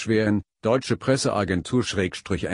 Schweren, Deutsche Presseagentur-MV. Schrägstrich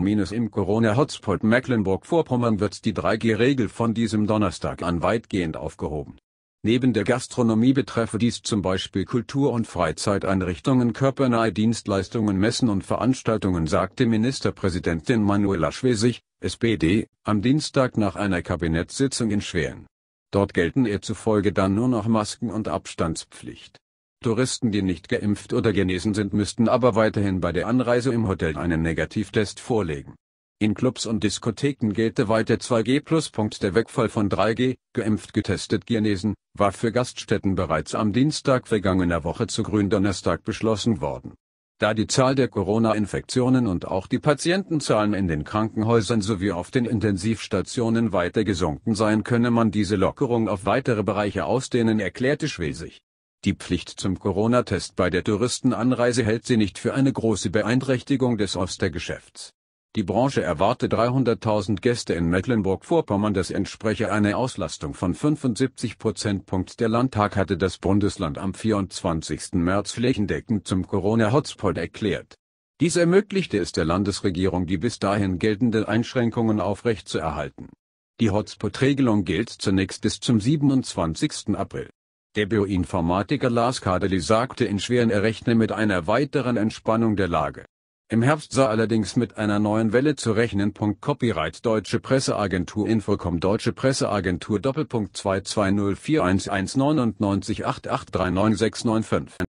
Minus im Corona-Hotspot Mecklenburg-Vorpommern wird die 3G-Regel von diesem Donnerstag an weitgehend aufgehoben. Neben der Gastronomie betreffe dies zum Beispiel Kultur- und Freizeiteinrichtungen körpernahe Dienstleistungen Messen und Veranstaltungen sagte Ministerpräsidentin Manuela Schwesig, SPD, am Dienstag nach einer Kabinettssitzung in Schweren. Dort gelten ihr zufolge dann nur noch Masken- und Abstandspflicht. Touristen, die nicht geimpft oder genesen sind, müssten aber weiterhin bei der Anreise im Hotel einen Negativtest vorlegen. In Clubs und Diskotheken gelte weiter 2G+. Der Wegfall von 3G, geimpft getestet genesen, war für Gaststätten bereits am Dienstag vergangener Woche zu Gründonnerstag beschlossen worden. Da die Zahl der Corona-Infektionen und auch die Patientenzahlen in den Krankenhäusern sowie auf den Intensivstationen weiter gesunken sein könne man diese Lockerung auf weitere Bereiche ausdehnen, erklärte Schwesig. Die Pflicht zum Corona-Test bei der Touristenanreise hält sie nicht für eine große Beeinträchtigung des Ostergeschäfts. Die Branche erwarte 300.000 Gäste in Mecklenburg-Vorpommern, das entspreche einer Auslastung von 75 Prozentpunkt. Der Landtag hatte das Bundesland am 24. März flächendeckend zum Corona-Hotspot erklärt. Dies ermöglichte es der Landesregierung, die bis dahin geltenden Einschränkungen aufrechtzuerhalten. Die Hotspot-Regelung gilt zunächst bis zum 27. April. Der Bioinformatiker Lars Kadeli sagte in Schweren, Errechnen mit einer weiteren Entspannung der Lage. Im Herbst sei allerdings mit einer neuen Welle zu rechnen. Copyright Deutsche Presseagentur Infocom Deutsche Presseagentur Doppelpunkt 220411998883965